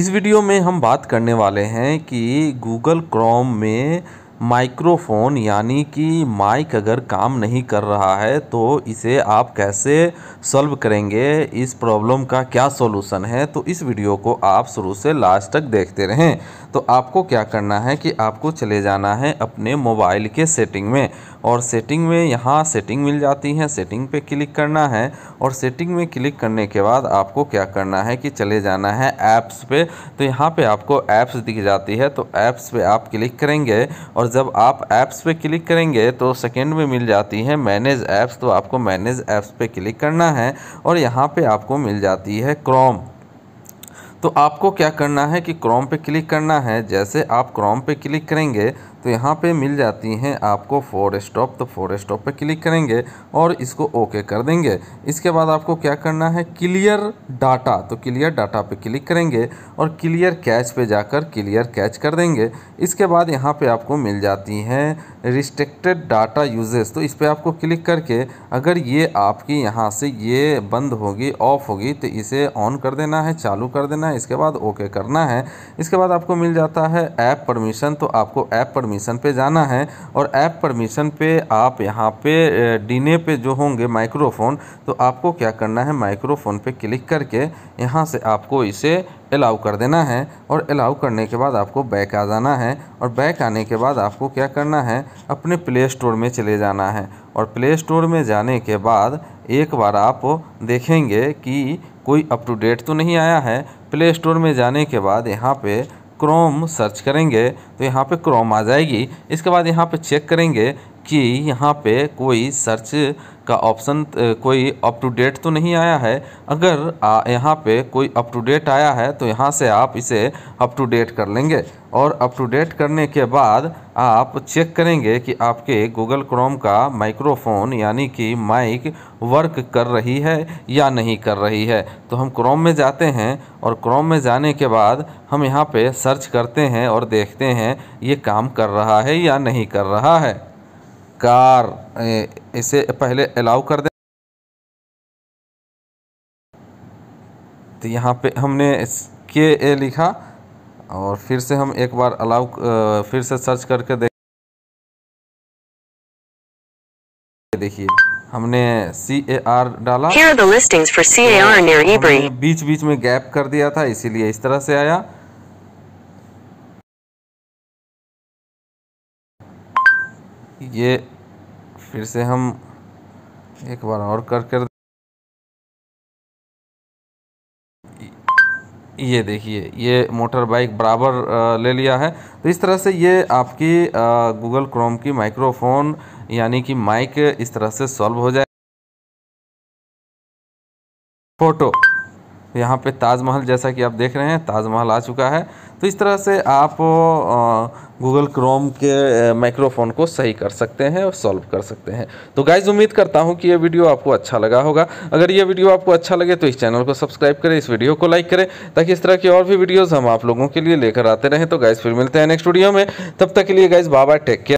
इस वीडियो में हम बात करने वाले हैं कि गूगल क्रोम में माइक्रोफोन यानी कि माइक अगर काम नहीं कर रहा है तो इसे आप कैसे सॉल्व करेंगे इस प्रॉब्लम का क्या सॉल्यूशन है तो इस वीडियो को आप शुरू से लास्ट तक देखते रहें तो आपको क्या करना है कि आपको चले जाना है अपने मोबाइल के सेटिंग में और सेटिंग में यहाँ सेटिंग मिल जाती है सेटिंग पे क्लिक करना है और सेटिंग में क्लिक करने के बाद आपको क्या करना है कि चले जाना है ऐप्स पे तो यहाँ पे आपको ऐप्स दिख जाती है तो ऐप्स पे आप क्लिक करेंगे और और जब आप ऐप्स पे क्लिक करेंगे तो सेकंड में मिल जाती है मैनेज ऐप्स तो आपको मैनेज ऐप्स पे क्लिक करना है और यहाँ पे आपको मिल जाती है क्रोम तो आपको क्या करना है कि क्रोम पे क्लिक करना है जैसे आप क्रोम पे क्लिक करेंगे तो यहाँ पे मिल जाती हैं आपको फोर स्टॉप तो फोर स्टॉप पे क्लिक करेंगे और इसको ओके कर देंगे इसके बाद आपको क्या करना है क्लियर डाटा तो क्लियर डाटा पे क्लिक करेंगे और क्लियर कैच पे जाकर क्लियर कैच कर देंगे इसके बाद यहाँ पे आपको मिल जाती हैं रिस्ट्रिक्टेड डाटा यूजेस तो इस पर आपको क्लिक करके अगर ये आपकी यहाँ से ये बंद होगी ऑफ़ होगी तो इसे ऑन कर देना है चालू कर देना है इसके बाद ओके करना है इसके बाद आपको मिल जाता है ऐप परमिशन तो आपको ऐप परमिशन परमिशन पे जाना है और ऐप परमिशन पे आप यहाँ पे डीने पे जो होंगे माइक्रोफोन तो आपको क्या करना है माइक्रोफोन पे क्लिक करके यहाँ से आपको इसे अलाउ कर देना है और अलाउ करने के बाद आपको बैक आ जाना है और बैक आने के बाद आपको क्या करना है अपने प्ले स्टोर में चले जाना है और प्ले स्टोर में जाने के बाद एक बार आप देखेंगे कि कोई अप टू डेट तो नहीं आया है प्ले स्टोर में जाने के बाद यहाँ पे क्रोम सर्च करेंगे तो यहाँ पे क्रोम आ जाएगी इसके बाद यहाँ पे चेक करेंगे कि यहाँ पे कोई सर्च का ऑप्शन कोई अप टू डेट तो नहीं आया है अगर यहाँ पे कोई अप टू डेट आया है तो यहाँ से आप इसे अप टू डेट कर लेंगे और अप टू डेट करने के बाद आप चेक करेंगे कि आपके गूगल क्रोम का माइक्रोफोन यानी कि माइक वर्क कर रही है या नहीं कर रही है तो हम क्रोम में जाते हैं और क्रोम में जाने के बाद हम यहाँ पे सर्च करते हैं और देखते हैं ये काम कर रहा है या नहीं कर रहा है कार इसे पहले अलाउ कर दें तो यहाँ पे हमने के ए लिखा और फिर से हम एक बार अलाउ फिर से सर्च करके देख देखिए हमने सी ए आर डाला बीच बीच में गैप कर दिया था इसीलिए इस तरह से आया ये फिर से हम एक बार और कर कर ये देखिए ये मोटर बाइक बराबर ले लिया है तो इस तरह से ये आपकी गूगल क्रोम की माइक्रोफोन यानी कि माइक इस तरह से सॉल्व हो जाए फोटो यहाँ पे ताजमहल जैसा कि आप देख रहे हैं ताजमहल आ चुका है तो इस तरह से आप गूगल क्रोम के माइक्रोफोन को सही कर सकते हैं और सॉल्व कर सकते हैं तो गाइज उम्मीद करता हूँ कि ये वीडियो आपको अच्छा लगा होगा अगर ये वीडियो आपको अच्छा लगे तो इस चैनल को सब्सक्राइब करें इस वीडियो को लाइक करें ताकि इस तरह की और भी वीडियोज़ हम आप लोगों के लिए लेकर आते रहें तो गाइज फिर मिलते हैं नेक्स्ट वीडियो में तब तक के लिए गाइज बाबा टेक केयर